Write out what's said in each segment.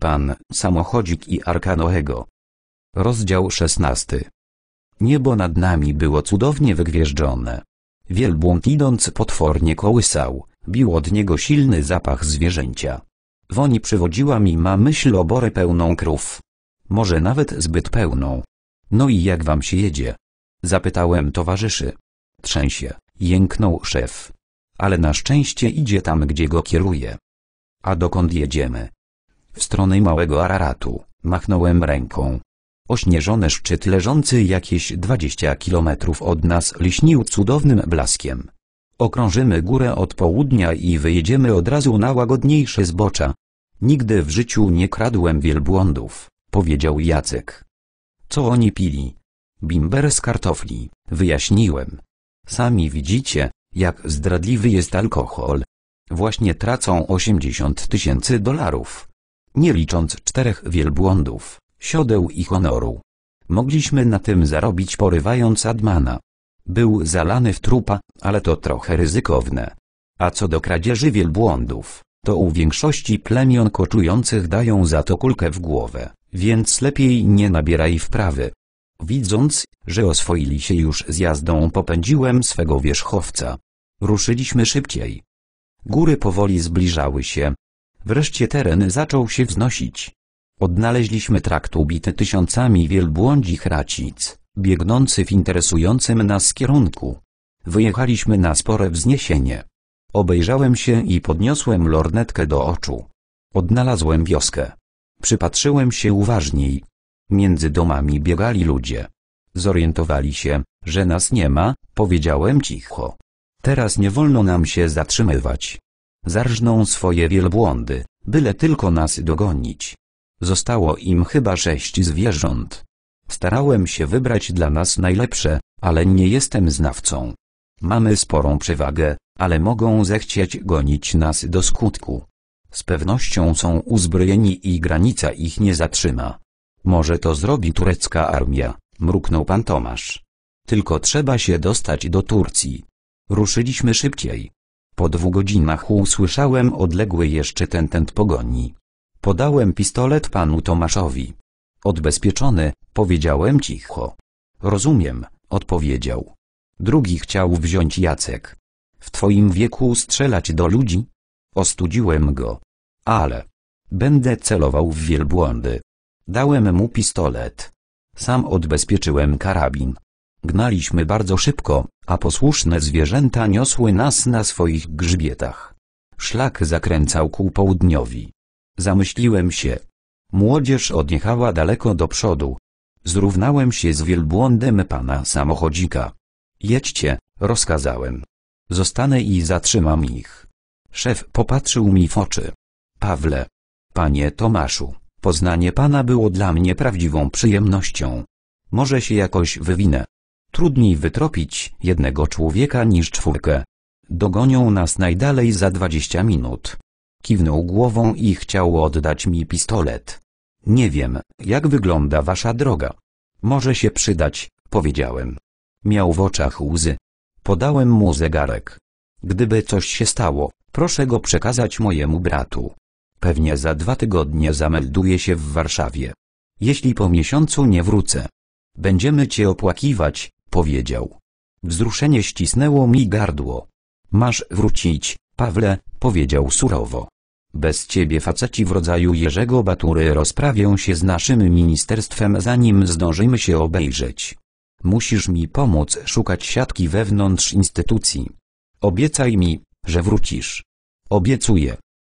Pan, samochodzik i Arkanoego. Rozdział 16. Niebo nad nami było cudownie wygwieżdżone. Wielbłąd idąc potwornie kołysał, bił od niego silny zapach zwierzęcia. Woni przywodziła mi ma myśl o borę pełną krów. Może nawet zbyt pełną. No i jak wam się jedzie? Zapytałem towarzyszy. Trzęsie, jęknął szef. Ale na szczęście idzie tam, gdzie go kieruje. A dokąd jedziemy? w stronę małego Araratu, machnąłem ręką. Ośnieżony szczyt leżący jakieś 20 kilometrów od nas liśnił cudownym blaskiem. Okrążymy górę od południa i wyjedziemy od razu na łagodniejsze zbocza. Nigdy w życiu nie kradłem wielbłądów, powiedział Jacek. Co oni pili? Bimber z kartofli, wyjaśniłem. Sami widzicie, jak zdradliwy jest alkohol. Właśnie tracą 80 tysięcy dolarów nie licząc czterech wielbłądów, siodeł i honoru. Mogliśmy na tym zarobić porywając Admana. Był zalany w trupa, ale to trochę ryzykowne. A co do kradzieży wielbłądów, to u większości plemion koczujących dają za to kulkę w głowę, więc lepiej nie nabieraj wprawy. Widząc, że oswoili się już z jazdą popędziłem swego wierzchowca. Ruszyliśmy szybciej. Góry powoli zbliżały się, Wreszcie teren zaczął się wznosić. Odnaleźliśmy trakt ubity tysiącami wielbłądzich racic, biegnący w interesującym nas kierunku. Wyjechaliśmy na spore wzniesienie. Obejrzałem się i podniosłem lornetkę do oczu. Odnalazłem wioskę. Przypatrzyłem się uważniej. Między domami biegali ludzie. Zorientowali się, że nas nie ma, powiedziałem cicho. Teraz nie wolno nam się zatrzymywać. Zarżną swoje wielbłądy, byle tylko nas dogonić. Zostało im chyba sześć zwierząt. Starałem się wybrać dla nas najlepsze, ale nie jestem znawcą. Mamy sporą przewagę, ale mogą zechcieć gonić nas do skutku. Z pewnością są uzbrojeni i granica ich nie zatrzyma. Może to zrobi turecka armia, mruknął pan Tomasz. Tylko trzeba się dostać do Turcji. Ruszyliśmy szybciej. Po dwóch godzinach usłyszałem odległy jeszcze tentent pogoni. Podałem pistolet panu Tomaszowi. Odbezpieczony, powiedziałem cicho. Rozumiem, odpowiedział. Drugi chciał wziąć Jacek. W twoim wieku strzelać do ludzi? Ostudziłem go. Ale. Będę celował w wielbłądy. Dałem mu pistolet. Sam odbezpieczyłem karabin. Gnaliśmy bardzo szybko, a posłuszne zwierzęta niosły nas na swoich grzbietach. Szlak zakręcał ku południowi. Zamyśliłem się. Młodzież odjechała daleko do przodu. Zrównałem się z wielbłądem pana samochodzika. Jedźcie, rozkazałem. Zostanę i zatrzymam ich. Szef popatrzył mi w oczy. Pawle. Panie Tomaszu, poznanie pana było dla mnie prawdziwą przyjemnością. Może się jakoś wywinę. Trudniej wytropić jednego człowieka niż czwórkę. Dogonią nas najdalej za dwadzieścia minut. Kiwnął głową i chciał oddać mi pistolet. Nie wiem, jak wygląda wasza droga. Może się przydać, powiedziałem. Miał w oczach łzy. Podałem mu zegarek. Gdyby coś się stało, proszę go przekazać mojemu bratu. Pewnie za dwa tygodnie zamelduję się w Warszawie. Jeśli po miesiącu nie wrócę. Będziemy cię opłakiwać, powiedział. Wzruszenie ścisnęło mi gardło. Masz wrócić, Pawle, powiedział surowo. Bez ciebie faceci w rodzaju Jerzego Batury rozprawią się z naszym ministerstwem zanim zdążymy się obejrzeć. Musisz mi pomóc szukać siatki wewnątrz instytucji. Obiecaj mi, że wrócisz. Obiecuję.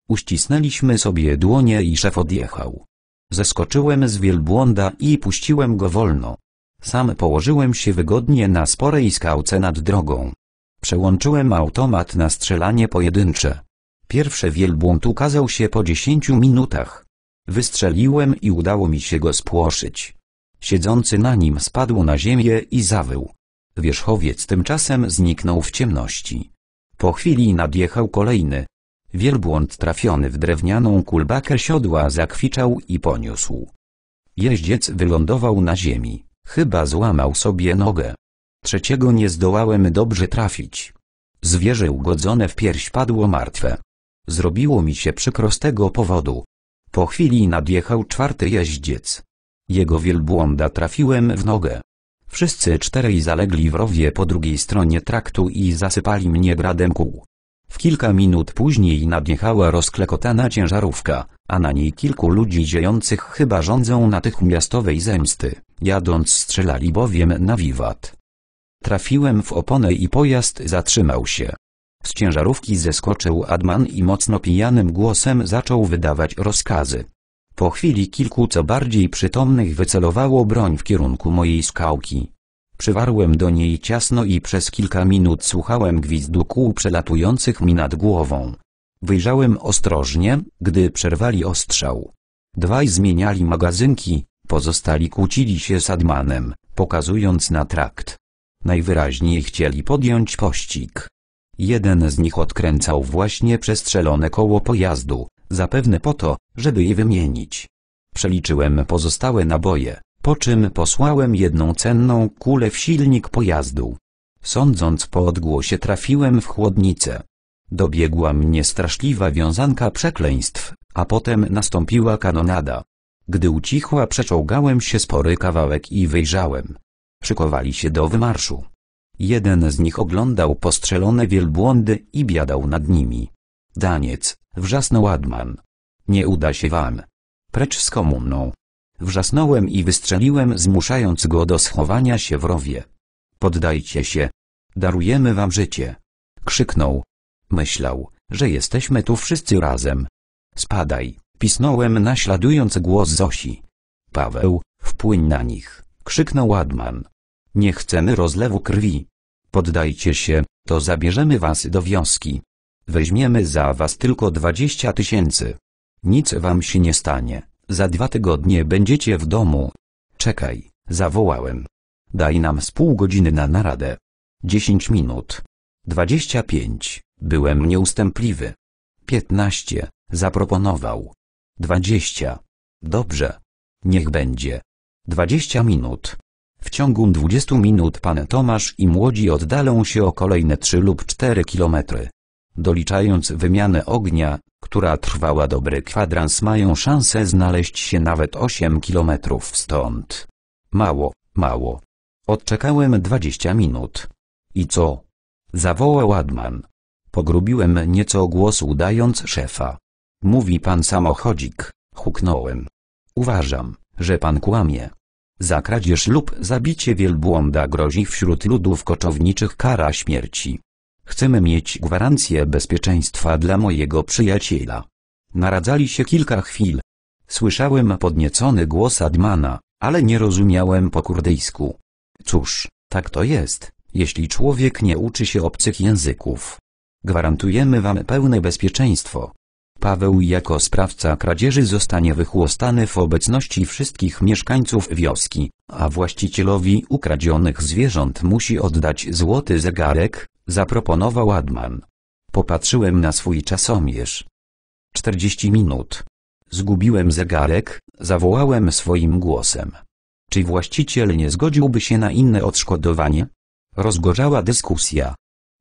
Uścisnęliśmy sobie dłonie i szef odjechał. Zeskoczyłem z wielbłąda i puściłem go wolno. Sam położyłem się wygodnie na sporej skałce nad drogą. Przełączyłem automat na strzelanie pojedyncze. Pierwszy wielbłąd ukazał się po 10 minutach. Wystrzeliłem i udało mi się go spłoszyć. Siedzący na nim spadł na ziemię i zawył. Wierzchowiec tymczasem zniknął w ciemności. Po chwili nadjechał kolejny. Wielbłąd trafiony w drewnianą kulbakę siodła zakwiczał i poniósł. Jeździec wylądował na ziemi. Chyba złamał sobie nogę. Trzeciego nie zdołałem dobrze trafić. Zwierzę ugodzone w pierś padło martwe. Zrobiło mi się przykro z tego powodu. Po chwili nadjechał czwarty jeździec. Jego wielbłąda trafiłem w nogę. Wszyscy czterej zalegli w rowie po drugiej stronie traktu i zasypali mnie gradem kół. W kilka minut później nadjechała rozklekotana ciężarówka, a na niej kilku ludzi ziejących chyba rządzą natychmiastowej zemsty. Jadąc strzelali bowiem na wiwat. Trafiłem w oponę i pojazd zatrzymał się. Z ciężarówki zeskoczył Adman i mocno pijanym głosem zaczął wydawać rozkazy. Po chwili kilku co bardziej przytomnych wycelowało broń w kierunku mojej skałki. Przywarłem do niej ciasno i przez kilka minut słuchałem gwizdu kół przelatujących mi nad głową. Wyjrzałem ostrożnie, gdy przerwali ostrzał. Dwaj zmieniali magazynki, pozostali kłócili się z Admanem, pokazując na trakt. Najwyraźniej chcieli podjąć pościg. Jeden z nich odkręcał właśnie przestrzelone koło pojazdu, zapewne po to, żeby je wymienić. Przeliczyłem pozostałe naboje. Po czym posłałem jedną cenną kulę w silnik pojazdu. Sądząc po odgłosie trafiłem w chłodnicę. Dobiegła mnie straszliwa wiązanka przekleństw, a potem nastąpiła kanonada. Gdy ucichła przeczołgałem się spory kawałek i wyjrzałem. Szykowali się do wymarszu. Jeden z nich oglądał postrzelone wielbłądy i biadał nad nimi. Daniec, wrzasnął Adman. Nie uda się wam. Precz z komuną. Wrzasnąłem i wystrzeliłem zmuszając go do schowania się w rowie. Poddajcie się. Darujemy wam życie. Krzyknął. Myślał, że jesteśmy tu wszyscy razem. Spadaj, pisnąłem naśladując głos Zosi. Paweł, wpłyń na nich, krzyknął Ładman. Nie chcemy rozlewu krwi. Poddajcie się, to zabierzemy was do wioski. Weźmiemy za was tylko dwadzieścia tysięcy. Nic wam się nie stanie. Za dwa tygodnie będziecie w domu. Czekaj, zawołałem. Daj nam z pół godziny na naradę. Dziesięć minut. Dwadzieścia pięć. Byłem nieustępliwy. Piętnaście. Zaproponował. Dwadzieścia. Dobrze. Niech będzie. Dwadzieścia minut. W ciągu dwudziestu minut pan Tomasz i młodzi oddalą się o kolejne trzy lub cztery kilometry doliczając wymianę ognia, która trwała dobry kwadrans mają szansę znaleźć się nawet 8 kilometrów stąd. Mało, mało. Odczekałem 20 minut. I co? Zawołał Adman. Pogrubiłem nieco głos, udając szefa. Mówi pan samochodzik, huknąłem. Uważam, że pan kłamie. Za kradzież lub zabicie wielbłąda grozi wśród ludów koczowniczych kara śmierci. Chcemy mieć gwarancję bezpieczeństwa dla mojego przyjaciela. Naradzali się kilka chwil. Słyszałem podniecony głos Admana, ale nie rozumiałem po kurdyjsku. Cóż, tak to jest, jeśli człowiek nie uczy się obcych języków. Gwarantujemy wam pełne bezpieczeństwo. Paweł jako sprawca kradzieży zostanie wychłostany w obecności wszystkich mieszkańców wioski, a właścicielowi ukradzionych zwierząt musi oddać złoty zegarek, zaproponował Adman. Popatrzyłem na swój czasomierz. 40 minut. Zgubiłem zegarek, zawołałem swoim głosem. Czy właściciel nie zgodziłby się na inne odszkodowanie? Rozgorzała dyskusja.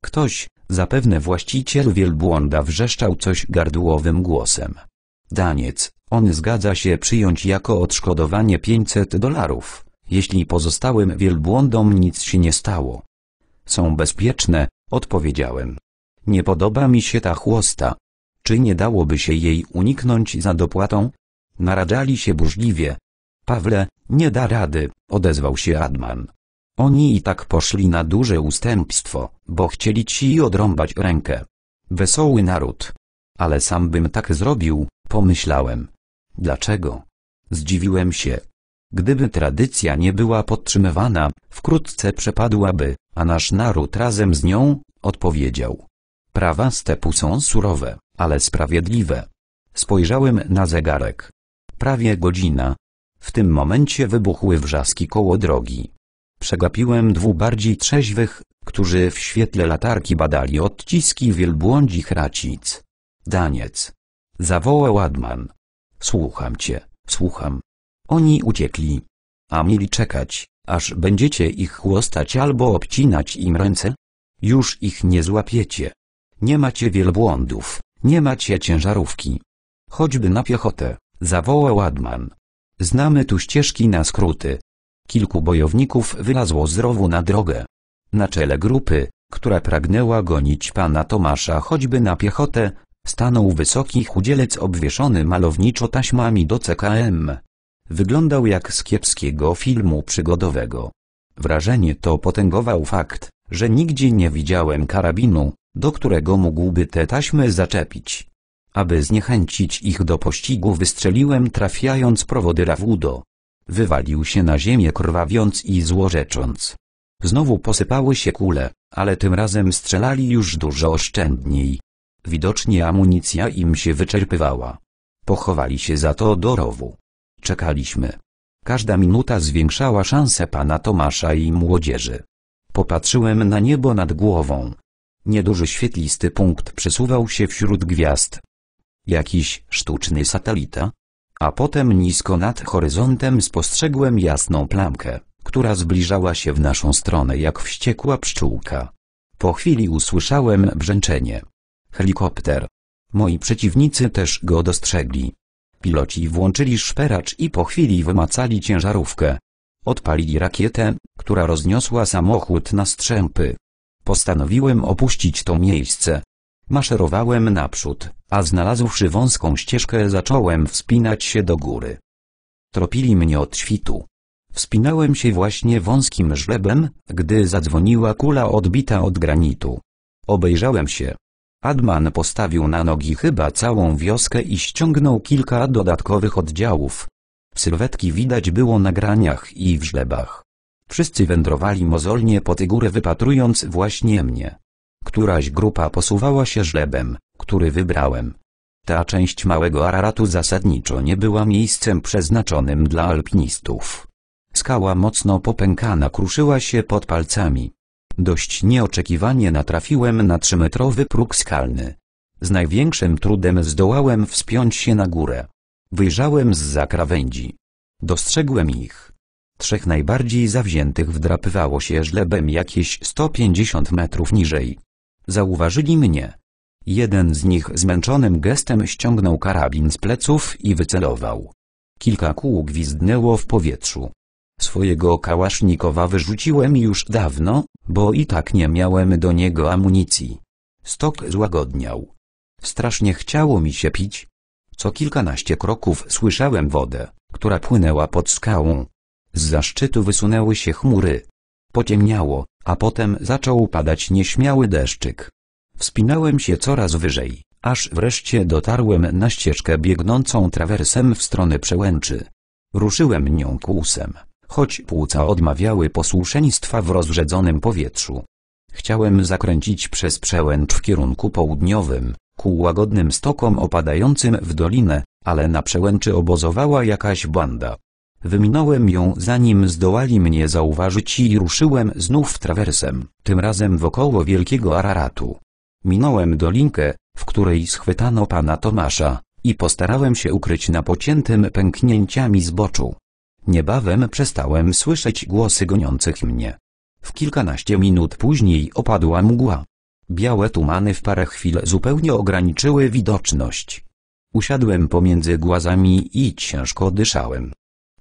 Ktoś, Zapewne właściciel wielbłąda wrzeszczał coś gardłowym głosem. Daniec, on zgadza się przyjąć jako odszkodowanie 500 dolarów, jeśli pozostałym wielbłądom nic się nie stało. Są bezpieczne, odpowiedziałem. Nie podoba mi się ta chłosta. Czy nie dałoby się jej uniknąć za dopłatą? Naradzali się burzliwie. Pawle, nie da rady, odezwał się Adman. Oni i tak poszli na duże ustępstwo, bo chcieli ci odrąbać rękę. Wesoły naród. Ale sam bym tak zrobił, pomyślałem. Dlaczego? Zdziwiłem się. Gdyby tradycja nie była podtrzymywana, wkrótce przepadłaby, a nasz naród razem z nią, odpowiedział. Prawa stepu są surowe, ale sprawiedliwe. Spojrzałem na zegarek. Prawie godzina. W tym momencie wybuchły wrzaski koło drogi. Przegapiłem dwóch bardziej trzeźwych, którzy w świetle latarki badali odciski wielbłądzich racic. Daniec. Zawołał Adman. Słucham cię, słucham. Oni uciekli. A mieli czekać, aż będziecie ich chłostać albo obcinać im ręce? Już ich nie złapiecie. Nie macie wielbłądów, nie macie ciężarówki. Choćby na piechotę, zawołał Adman. Znamy tu ścieżki na skróty, Kilku bojowników wylazło z rowu na drogę. Na czele grupy, która pragnęła gonić pana Tomasza choćby na piechotę, stanął wysoki chudzielec obwieszony malowniczo taśmami do CKM. Wyglądał jak z kiepskiego filmu przygodowego. Wrażenie to potęgował fakt, że nigdzie nie widziałem karabinu, do którego mógłby te taśmy zaczepić. Aby zniechęcić ich do pościgu wystrzeliłem trafiając prowody Rawudo. Wywalił się na ziemię krwawiąc i złorzecząc. Znowu posypały się kule, ale tym razem strzelali już dużo oszczędniej. Widocznie amunicja im się wyczerpywała. Pochowali się za to do rowu. Czekaliśmy. Każda minuta zwiększała szanse pana Tomasza i młodzieży. Popatrzyłem na niebo nad głową. Nieduży świetlisty punkt przesuwał się wśród gwiazd. Jakiś sztuczny satelita? a potem nisko nad horyzontem spostrzegłem jasną plamkę, która zbliżała się w naszą stronę jak wściekła pszczółka. Po chwili usłyszałem brzęczenie. Helikopter. Moi przeciwnicy też go dostrzegli. Piloci włączyli szperacz i po chwili wymacali ciężarówkę. Odpalili rakietę, która rozniosła samochód na strzępy. Postanowiłem opuścić to miejsce, Maszerowałem naprzód, a znalazłszy wąską ścieżkę zacząłem wspinać się do góry. Tropili mnie od świtu. Wspinałem się właśnie wąskim żlebem, gdy zadzwoniła kula odbita od granitu. Obejrzałem się. Adman postawił na nogi chyba całą wioskę i ściągnął kilka dodatkowych oddziałów. Sylwetki widać było na graniach i w żlebach. Wszyscy wędrowali mozolnie po górę wypatrując właśnie mnie. Któraś grupa posuwała się żlebem, który wybrałem. Ta część małego Araratu zasadniczo nie była miejscem przeznaczonym dla alpinistów. Skała mocno popękana kruszyła się pod palcami. Dość nieoczekiwanie natrafiłem na trzymetrowy próg skalny. Z największym trudem zdołałem wspiąć się na górę. Wyjrzałem z za krawędzi. Dostrzegłem ich. Trzech najbardziej zawziętych wdrapywało się żlebem jakieś 150 metrów niżej. Zauważyli mnie. Jeden z nich zmęczonym gestem ściągnął karabin z pleców i wycelował. Kilka kół gwizdnęło w powietrzu. Swojego kałasznikowa wyrzuciłem już dawno, bo i tak nie miałem do niego amunicji. Stok złagodniał. Strasznie chciało mi się pić. Co kilkanaście kroków słyszałem wodę, która płynęła pod skałą. Z zaszczytu wysunęły się chmury. Pociemniało, a potem zaczął padać nieśmiały deszczyk. Wspinałem się coraz wyżej, aż wreszcie dotarłem na ścieżkę biegnącą trawersem w stronę przełęczy. Ruszyłem nią kłusem, choć płuca odmawiały posłuszeństwa w rozrzedzonym powietrzu. Chciałem zakręcić przez przełęcz w kierunku południowym, ku łagodnym stokom opadającym w dolinę, ale na przełęczy obozowała jakaś banda. Wyminąłem ją zanim zdołali mnie zauważyć i ruszyłem znów trawersem, tym razem wokoło wielkiego Araratu. Minąłem dolinkę, w której schwytano pana Tomasza, i postarałem się ukryć na pociętym pęknięciami zboczu. Niebawem przestałem słyszeć głosy goniących mnie. W kilkanaście minut później opadła mgła. Białe tumany w parę chwil zupełnie ograniczyły widoczność. Usiadłem pomiędzy głazami i ciężko dyszałem.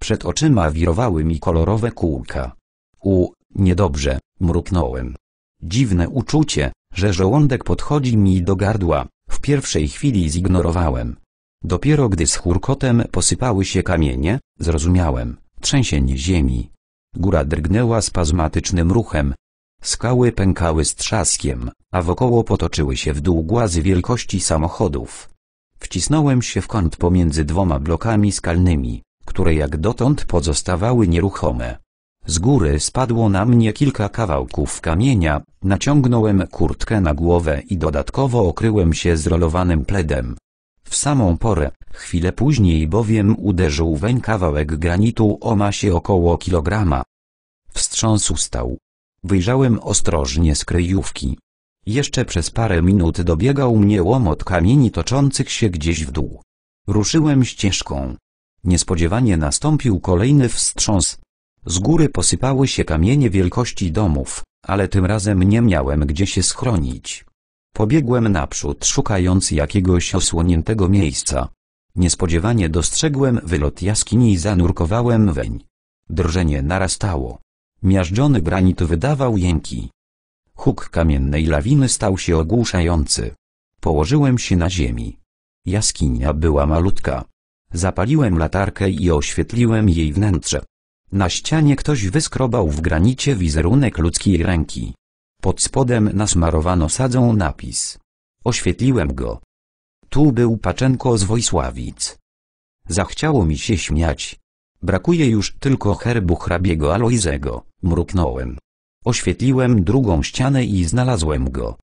Przed oczyma wirowały mi kolorowe kółka. U, niedobrze, mruknąłem. Dziwne uczucie, że żołądek podchodzi mi do gardła, w pierwszej chwili zignorowałem. Dopiero gdy z chórkotem posypały się kamienie, zrozumiałem, trzęsienie ziemi. Góra drgnęła spazmatycznym ruchem. Skały pękały z trzaskiem, a wokoło potoczyły się w dół głazy wielkości samochodów. Wcisnąłem się w kąt pomiędzy dwoma blokami skalnymi które jak dotąd pozostawały nieruchome. Z góry spadło na mnie kilka kawałków kamienia, naciągnąłem kurtkę na głowę i dodatkowo okryłem się zrolowanym pledem. W samą porę, chwilę później bowiem uderzył weń kawałek granitu o masie około kilograma. Wstrząs ustał. Wyjrzałem ostrożnie z kryjówki. Jeszcze przez parę minut dobiegał mnie łomot kamieni toczących się gdzieś w dół. Ruszyłem ścieżką. Niespodziewanie nastąpił kolejny wstrząs. Z góry posypały się kamienie wielkości domów, ale tym razem nie miałem gdzie się schronić. Pobiegłem naprzód szukając jakiegoś osłoniętego miejsca. Niespodziewanie dostrzegłem wylot jaskini i zanurkowałem weń. Drżenie narastało. Miażdżony granit wydawał jęki. Huk kamiennej lawiny stał się ogłuszający. Położyłem się na ziemi. Jaskinia była malutka. Zapaliłem latarkę i oświetliłem jej wnętrze. Na ścianie ktoś wyskrobał w granicie wizerunek ludzkiej ręki. Pod spodem nasmarowano sadzą napis. Oświetliłem go. Tu był Paczenko z Wojsławic. Zachciało mi się śmiać. Brakuje już tylko herbu hrabiego Alojzego, mruknąłem. Oświetliłem drugą ścianę i znalazłem go.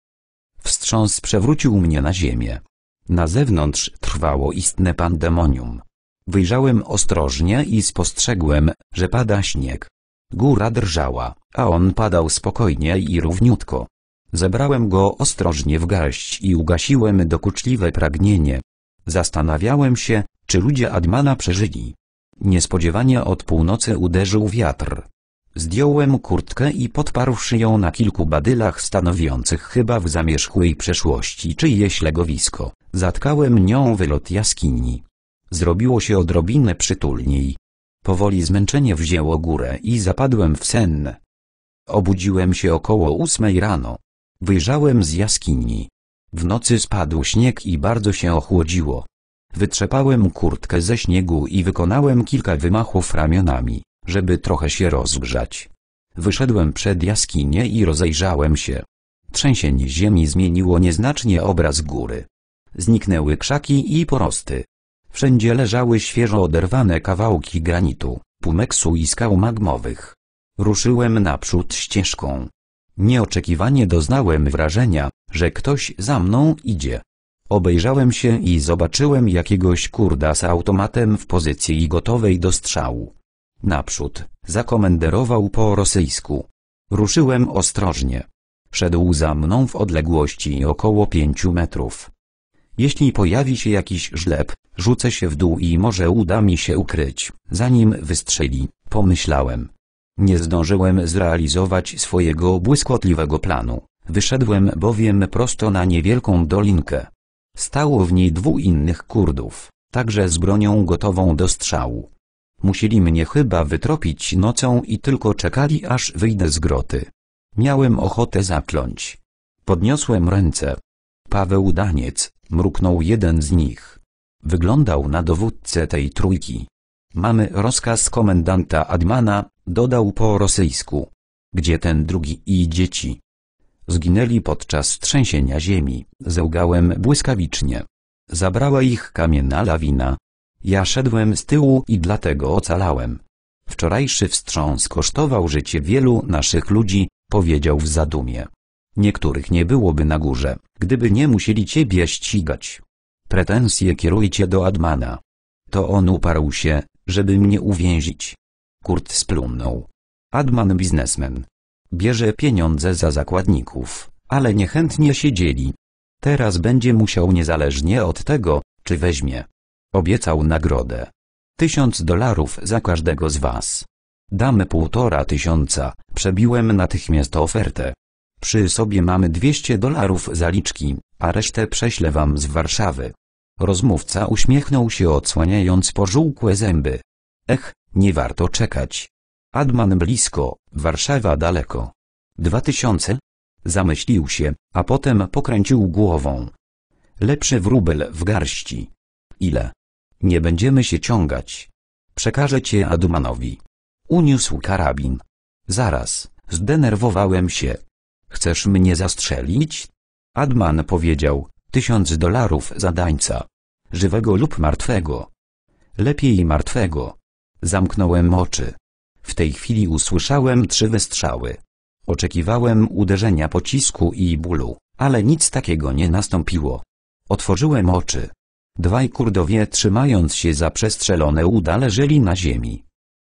Wstrząs przewrócił mnie na ziemię. Na zewnątrz trwało istne pandemonium. Wyjrzałem ostrożnie i spostrzegłem, że pada śnieg. Góra drżała, a on padał spokojnie i równiutko. Zebrałem go ostrożnie w garść i ugasiłem dokuczliwe pragnienie. Zastanawiałem się, czy ludzie Admana przeżyli. Niespodziewanie od północy uderzył wiatr. Zdjąłem kurtkę i podparłszy ją na kilku badylach stanowiących chyba w zamierzchłej przeszłości czyjeś legowisko. Zatkałem nią wylot jaskini. Zrobiło się odrobinę przytulniej. Powoli zmęczenie wzięło górę i zapadłem w sen. Obudziłem się około ósmej rano. Wyjrzałem z jaskini. W nocy spadł śnieg i bardzo się ochłodziło. Wytrzepałem kurtkę ze śniegu i wykonałem kilka wymachów ramionami, żeby trochę się rozgrzać. Wyszedłem przed jaskinię i rozejrzałem się. Trzęsienie ziemi zmieniło nieznacznie obraz góry. Zniknęły krzaki i porosty. Wszędzie leżały świeżo oderwane kawałki granitu, pumeksu i skał magmowych. Ruszyłem naprzód ścieżką. Nieoczekiwanie doznałem wrażenia, że ktoś za mną idzie. Obejrzałem się i zobaczyłem jakiegoś kurda z automatem w pozycji gotowej do strzału. Naprzód, zakomenderował po rosyjsku. Ruszyłem ostrożnie. Szedł za mną w odległości około pięciu metrów. Jeśli pojawi się jakiś żleb, rzucę się w dół i może uda mi się ukryć, zanim wystrzeli, pomyślałem. Nie zdążyłem zrealizować swojego błyskotliwego planu. Wyszedłem bowiem prosto na niewielką dolinkę. Stało w niej dwóch innych Kurdów, także z bronią gotową do strzału. Musieli mnie chyba wytropić nocą i tylko czekali aż wyjdę z groty. Miałem ochotę zapląć. Podniosłem ręce, Paweł Daniec, mruknął jeden z nich. Wyglądał na dowódcę tej trójki. Mamy rozkaz komendanta Admana, dodał po rosyjsku. Gdzie ten drugi i dzieci? Zginęli podczas trzęsienia ziemi, zełgałem błyskawicznie. Zabrała ich kamienna lawina. Ja szedłem z tyłu i dlatego ocalałem. Wczorajszy wstrząs kosztował życie wielu naszych ludzi, powiedział w zadumie. Niektórych nie byłoby na górze, gdyby nie musieli ciebie ścigać. Pretensje kierujcie do Admana. To on uparł się, żeby mnie uwięzić. Kurt splunął. Adman biznesmen. Bierze pieniądze za zakładników, ale niechętnie się dzieli. Teraz będzie musiał niezależnie od tego, czy weźmie. Obiecał nagrodę. Tysiąc dolarów za każdego z was. Damy półtora tysiąca, przebiłem natychmiast ofertę. Przy sobie mamy 200 dolarów zaliczki, a resztę prześlę wam z Warszawy. Rozmówca uśmiechnął się odsłaniając pożółkłe zęby. Ech, nie warto czekać. Adman blisko, Warszawa daleko. Dwa tysiące? Zamyślił się, a potem pokręcił głową. Lepszy wróbel w garści. Ile? Nie będziemy się ciągać. Przekażę cię Admanowi. Uniósł karabin. Zaraz, zdenerwowałem się, Chcesz mnie zastrzelić? Adman powiedział, tysiąc dolarów za dańca. Żywego lub martwego. Lepiej martwego. Zamknąłem oczy. W tej chwili usłyszałem trzy wystrzały. Oczekiwałem uderzenia pocisku i bólu, ale nic takiego nie nastąpiło. Otworzyłem oczy. Dwaj kurdowie trzymając się za przestrzelone uda leżeli na ziemi.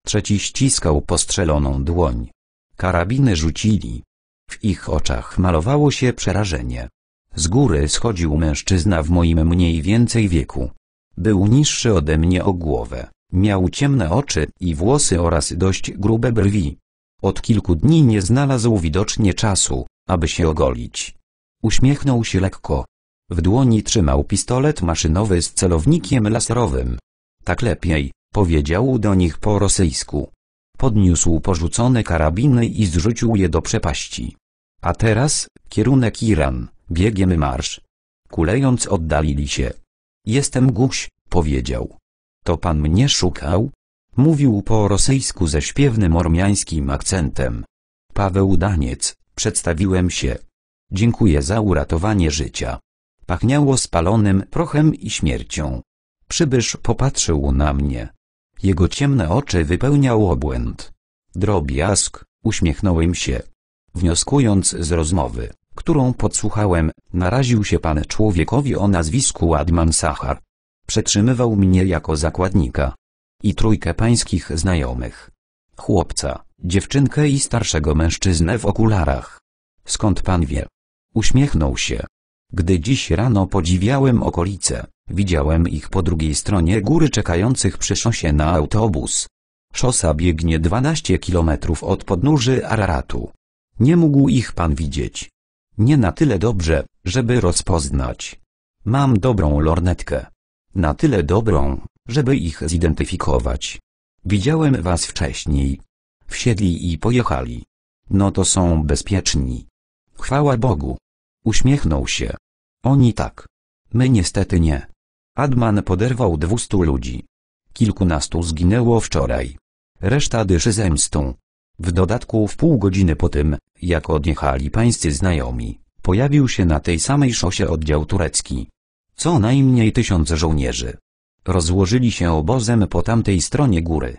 Trzeci ściskał postrzeloną dłoń. Karabiny rzucili. W ich oczach malowało się przerażenie. Z góry schodził mężczyzna w moim mniej więcej wieku. Był niższy ode mnie o głowę, miał ciemne oczy i włosy oraz dość grube brwi. Od kilku dni nie znalazł widocznie czasu, aby się ogolić. Uśmiechnął się lekko. W dłoni trzymał pistolet maszynowy z celownikiem laserowym. Tak lepiej, powiedział do nich po rosyjsku. Podniósł porzucone karabiny i zrzucił je do przepaści. A teraz, kierunek Iran, biegiemy marsz. Kulejąc oddalili się. Jestem guś, powiedział. To pan mnie szukał? Mówił po rosyjsku ze śpiewnym ormiańskim akcentem. Paweł Daniec, przedstawiłem się. Dziękuję za uratowanie życia. Pachniało spalonym prochem i śmiercią. Przybysz popatrzył na mnie. Jego ciemne oczy wypełniał obłęd. Drobiazg, uśmiechnąłem się. Wnioskując z rozmowy, którą podsłuchałem, naraził się pan człowiekowi o nazwisku Adman Sachar. Przetrzymywał mnie jako zakładnika. I trójkę pańskich znajomych. Chłopca, dziewczynkę i starszego mężczyznę w okularach. Skąd pan wie? Uśmiechnął się. Gdy dziś rano podziwiałem okolice, widziałem ich po drugiej stronie góry czekających przy szosie na autobus. Szosa biegnie 12 kilometrów od podnóży Araratu. Nie mógł ich pan widzieć. Nie na tyle dobrze, żeby rozpoznać. Mam dobrą lornetkę. Na tyle dobrą, żeby ich zidentyfikować. Widziałem was wcześniej. Wsiedli i pojechali. No to są bezpieczni. Chwała Bogu. Uśmiechnął się. Oni tak. My niestety nie. Adman poderwał dwustu ludzi. Kilkunastu zginęło wczoraj. Reszta dyszy zemstą. W dodatku w pół godziny po tym, jak odjechali pańscy znajomi, pojawił się na tej samej szosie oddział turecki. Co najmniej tysiąc żołnierzy. Rozłożyli się obozem po tamtej stronie góry.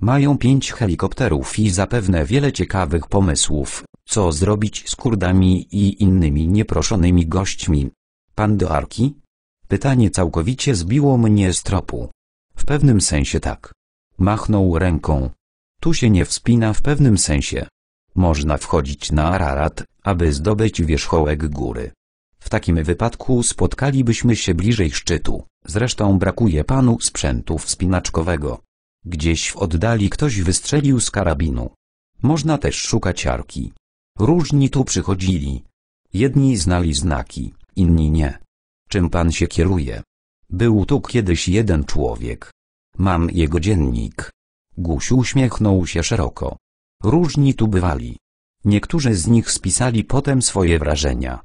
Mają pięć helikopterów i zapewne wiele ciekawych pomysłów, co zrobić z Kurdami i innymi nieproszonymi gośćmi. Pan do Arki? Pytanie całkowicie zbiło mnie z tropu. W pewnym sensie tak. Machnął ręką. Tu się nie wspina w pewnym sensie. Można wchodzić na Ararat, aby zdobyć wierzchołek góry. W takim wypadku spotkalibyśmy się bliżej szczytu, zresztą brakuje panu sprzętu wspinaczkowego. Gdzieś w oddali ktoś wystrzelił z karabinu. Można też szukać arki. Różni tu przychodzili. Jedni znali znaki, inni nie. Czym pan się kieruje? Był tu kiedyś jeden człowiek. Mam jego dziennik. Gusiu uśmiechnął się szeroko. Różni tu bywali. Niektórzy z nich spisali potem swoje wrażenia.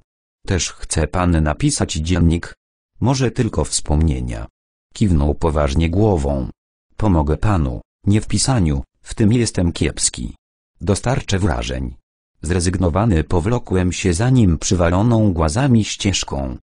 Też chce pan napisać dziennik? Może tylko wspomnienia. Kiwnął poważnie głową. Pomogę panu, nie w pisaniu, w tym jestem kiepski. Dostarczę wrażeń. Zrezygnowany powlokłem się za nim przywaloną głazami ścieżką.